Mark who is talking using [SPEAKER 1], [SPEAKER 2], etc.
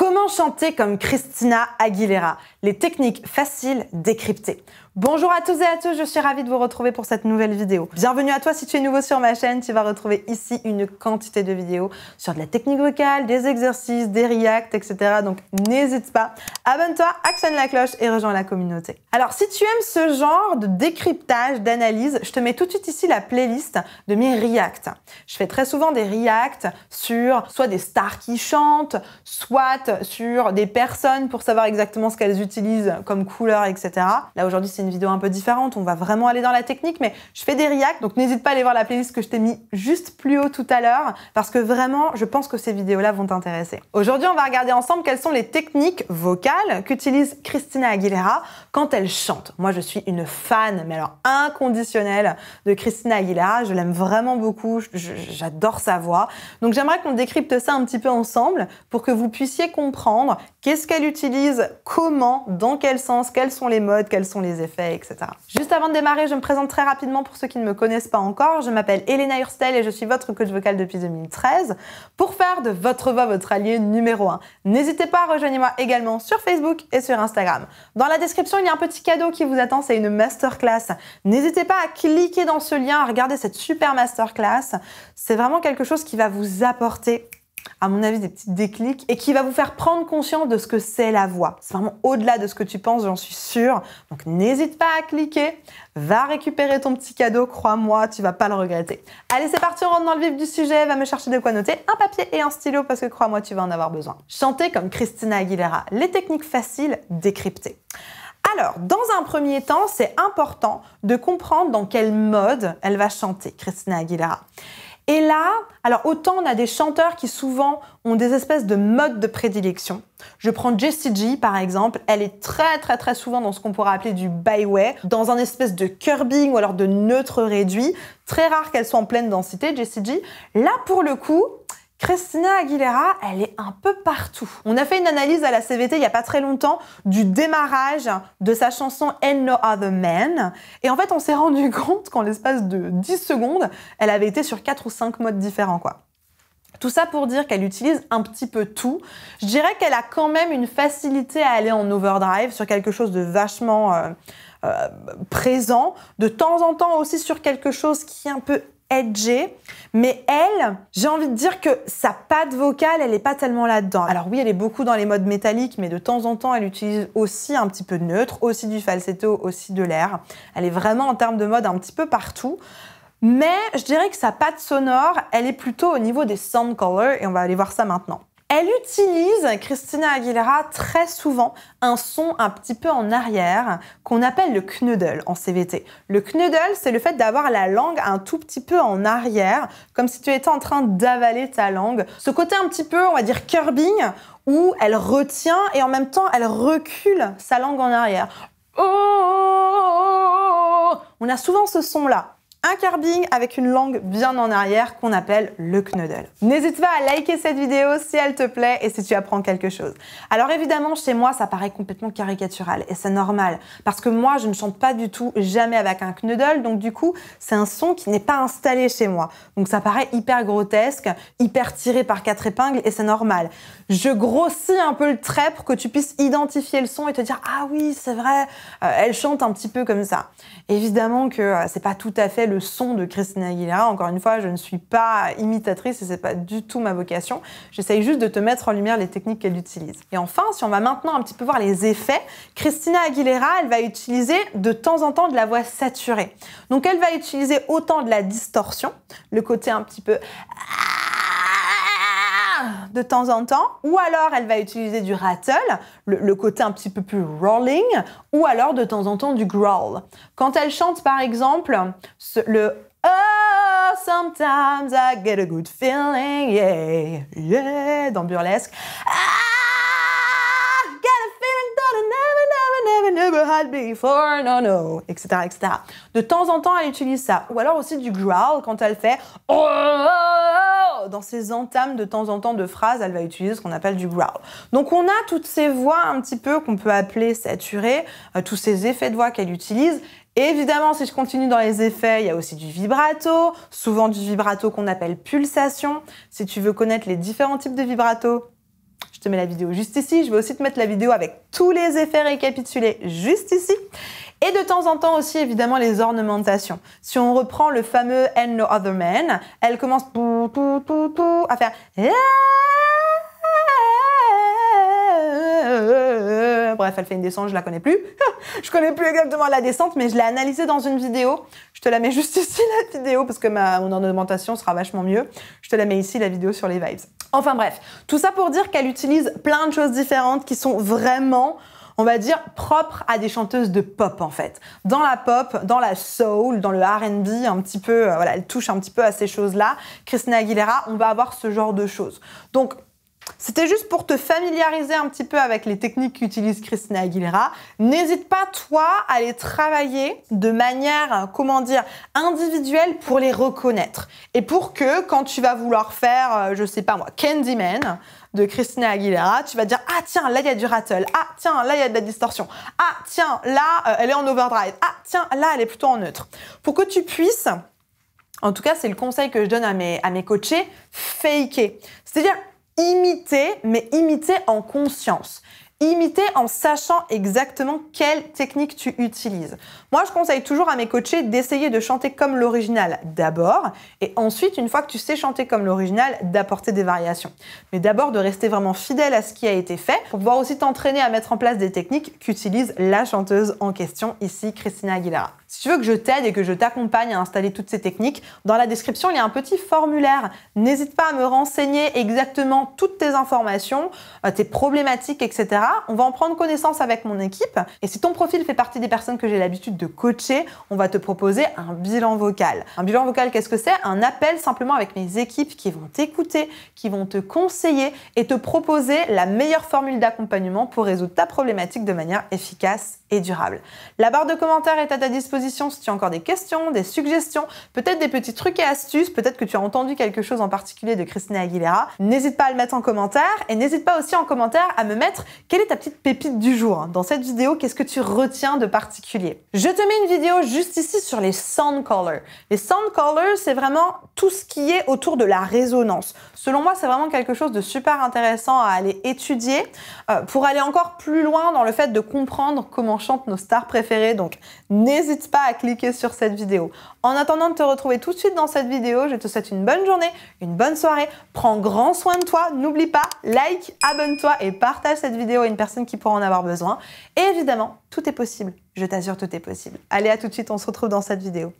[SPEAKER 1] Comment chanter comme Christina Aguilera Les techniques faciles décryptées. Bonjour à tous et à tous, je suis ravie de vous retrouver pour cette nouvelle vidéo. Bienvenue à toi si tu es nouveau sur ma chaîne, tu vas retrouver ici une quantité de vidéos sur de la technique vocale, des exercices, des reacts, etc. Donc n'hésite pas, abonne-toi, actionne la cloche et rejoins la communauté. Alors si tu aimes ce genre de décryptage, d'analyse, je te mets tout de suite ici la playlist de mes reacts. Je fais très souvent des reacts sur soit des stars qui chantent, soit sur des personnes pour savoir exactement ce qu'elles utilisent comme couleur, etc. Là aujourd'hui c'est vidéo un peu différente. On va vraiment aller dans la technique, mais je fais des reacts. Donc n'hésite pas à aller voir la playlist que je t'ai mis juste plus haut tout à l'heure, parce que vraiment, je pense que ces vidéos-là vont t'intéresser. Aujourd'hui, on va regarder ensemble quelles sont les techniques vocales qu'utilise Christina Aguilera quand elle chante. Moi, je suis une fan, mais alors inconditionnelle, de Christina Aguilera. Je l'aime vraiment beaucoup. J'adore sa voix. Donc j'aimerais qu'on décrypte ça un petit peu ensemble pour que vous puissiez comprendre qu'est-ce qu'elle utilise, comment, dans quel sens, quels sont les modes, quels sont les effets. Juste avant de démarrer, je me présente très rapidement pour ceux qui ne me connaissent pas encore. Je m'appelle Elena Hurstel et je suis votre coach vocal depuis 2013 pour faire de votre voix votre allié numéro 1. N'hésitez pas à rejoindre moi également sur Facebook et sur Instagram. Dans la description, il y a un petit cadeau qui vous attend, c'est une masterclass. N'hésitez pas à cliquer dans ce lien, à regarder cette super masterclass. C'est vraiment quelque chose qui va vous apporter à mon avis, des petits déclics et qui va vous faire prendre conscience de ce que c'est la voix. C'est vraiment au-delà de ce que tu penses, j'en suis sûre. Donc n'hésite pas à cliquer, va récupérer ton petit cadeau, crois-moi, tu vas pas le regretter. Allez, c'est parti, on rentre dans le vif du sujet, va me chercher de quoi noter, un papier et un stylo parce que crois-moi, tu vas en avoir besoin. Chanter comme Christina Aguilera, les techniques faciles décryptées. Alors, dans un premier temps, c'est important de comprendre dans quel mode elle va chanter, Christina Aguilera. Et là, alors autant on a des chanteurs qui souvent ont des espèces de modes de prédilection. Je prends Jessie G par exemple, elle est très très très souvent dans ce qu'on pourrait appeler du byway, dans un espèce de curbing ou alors de neutre réduit. Très rare qu'elle soit en pleine densité, Jessie G. Là pour le coup, Christina Aguilera, elle est un peu partout. On a fait une analyse à la CVT il y a pas très longtemps du démarrage de sa chanson And No Other Man. Et en fait, on s'est rendu compte qu'en l'espace de 10 secondes, elle avait été sur 4 ou 5 modes différents, quoi. Tout ça pour dire qu'elle utilise un petit peu tout. Je dirais qu'elle a quand même une facilité à aller en overdrive sur quelque chose de vachement euh, euh, présent, de temps en temps aussi sur quelque chose qui est un peu edgée, mais elle, j'ai envie de dire que sa patte vocale, elle n'est pas tellement là-dedans. Alors oui, elle est beaucoup dans les modes métalliques, mais de temps en temps, elle utilise aussi un petit peu de neutre, aussi du falsetto, aussi de l'air. Elle est vraiment en termes de mode un petit peu partout. Mais je dirais que sa patte sonore, elle est plutôt au niveau des sound colors, et on va aller voir ça maintenant. Elle utilise, Christina Aguilera, très souvent un son un petit peu en arrière qu'on appelle le knuddel en CVT. Le knuddel, c'est le fait d'avoir la langue un tout petit peu en arrière, comme si tu étais en train d'avaler ta langue. Ce côté un petit peu, on va dire, curbing, où elle retient et en même temps, elle recule sa langue en arrière. Oh, oh, oh, oh On a souvent ce son-là un carbing avec une langue bien en arrière qu'on appelle le knuddle. N'hésite pas à liker cette vidéo si elle te plaît et si tu apprends quelque chose. Alors évidemment, chez moi, ça paraît complètement caricatural et c'est normal parce que moi, je ne chante pas du tout jamais avec un knuddle, donc du coup, c'est un son qui n'est pas installé chez moi. Donc ça paraît hyper grotesque, hyper tiré par quatre épingles et c'est normal. Je grossis un peu le trait pour que tu puisses identifier le son et te dire ah oui, c'est vrai, euh, elle chante un petit peu comme ça. Évidemment que euh, c'est pas tout à fait le son de Christina Aguilera. Encore une fois, je ne suis pas imitatrice et c'est pas du tout ma vocation. J'essaye juste de te mettre en lumière les techniques qu'elle utilise. Et enfin, si on va maintenant un petit peu voir les effets, Christina Aguilera, elle va utiliser de temps en temps de la voix saturée. Donc elle va utiliser autant de la distorsion, le côté un petit peu de temps en temps, ou alors elle va utiliser du rattle, le, côté un petit peu plus rolling, ou alors de temps en temps du growl. Quand elle chante par exemple le Oh, sometimes I get a good feeling, yeah, yeah, dans Burlesque. Ah, get a feeling that I never, never, never, never had before, no, no, etc., etc. De temps en temps, elle utilise ça. Ou alors aussi du growl quand elle fait oh, dans ses entames de temps en temps de phrases, elle va utiliser ce qu'on appelle du growl. Donc on a toutes ces voix un petit peu qu'on peut appeler saturées, euh, tous ces effets de voix qu'elle utilise. Et évidemment, si je continue dans les effets, il y a aussi du vibrato, souvent du vibrato qu'on appelle pulsation. Si tu veux connaître les différents types de vibrato, je te mets la vidéo juste ici. Je vais aussi te mettre la vidéo avec tous les effets récapitulés juste ici. Et de temps en temps aussi, évidemment, les ornementations. Si on reprend le fameux And No Other Man, elle commence à faire. Bref, elle fait une descente, je la connais plus. je connais plus exactement la descente, mais je l'ai analysée dans une vidéo. Je te la mets juste ici, la vidéo, parce que ma, mon ornementation sera vachement mieux. Je te la mets ici, la vidéo sur les vibes. Enfin bref, tout ça pour dire qu'elle utilise plein de choses différentes qui sont vraiment on va dire, propre à des chanteuses de pop en fait. Dans la pop, dans la soul, dans le RB, un petit peu, euh, voilà, elle touche un petit peu à ces choses-là. Christina Aguilera, on va avoir ce genre de choses. Donc, c'était juste pour te familiariser un petit peu avec les techniques qu'utilise Christina Aguilera. N'hésite pas, toi, à les travailler de manière, comment dire, individuelle pour les reconnaître. Et pour que, quand tu vas vouloir faire, euh, je sais pas moi, Candyman, de Christina Aguilera, tu vas dire ah tiens là il y a du rattle, ah tiens là il y a de la distorsion, ah tiens là euh, elle est en overdrive, ah tiens là elle est plutôt en neutre. Pour que tu puisses en tout cas, c'est le conseil que je donne à mes, à mes coachés, faker. C'est-à-dire imiter, mais imiter en conscience imiter en sachant exactement quelle technique tu utilises. Moi, je conseille toujours à mes coachés d'essayer de chanter comme l'original d'abord, et ensuite, une fois que tu sais chanter comme l'original, d'apporter des variations. Mais d'abord, de rester vraiment fidèle à ce qui a été fait, pour pouvoir aussi t'entraîner à mettre en place des techniques qu'utilise la chanteuse en question, ici Christina Aguilera. Si tu veux que je t'aide et que je t'accompagne à installer toutes ces techniques, dans la description, il y a un petit formulaire. N'hésite pas à me renseigner exactement toutes tes informations, euh, tes problématiques, etc. On va en prendre connaissance avec mon équipe. Et si ton profil fait partie des personnes que j'ai l'habitude de coacher, on va te proposer un bilan vocal. Un bilan vocal, qu'est-ce que c'est Un appel simplement avec mes équipes qui vont t'écouter, qui vont te conseiller et te proposer la meilleure formule d'accompagnement pour résoudre ta problématique de manière efficace et durable. La barre de commentaires est à ta disposition si tu as encore des questions, des suggestions, peut-être des petits trucs et astuces, peut-être que tu as entendu quelque chose en particulier de Christina Aguilera, n'hésite pas à le mettre en commentaire et n'hésite pas aussi en commentaire à me mettre quelle est ta petite pépite du jour. Hein. Dans cette vidéo, qu'est-ce que tu retiens de particulier Je te mets une vidéo juste ici sur les sound colors. Les sound colors, c'est vraiment tout ce qui est autour de la résonance. Selon moi, c'est vraiment quelque chose de super intéressant à aller étudier euh, pour aller encore plus loin dans le fait de comprendre comment chantent nos stars préférées. Donc, n'hésite pas à cliquer sur cette vidéo. En attendant de te retrouver tout de suite dans cette vidéo, je te souhaite une bonne journée, une bonne soirée. Prends grand soin de toi. N'oublie pas, like, abonne-toi et partage cette vidéo à une personne qui pourra en avoir besoin. Et évidemment, tout est possible. Je t'assure, tout est possible. Allez, à tout de suite, on se retrouve dans cette vidéo.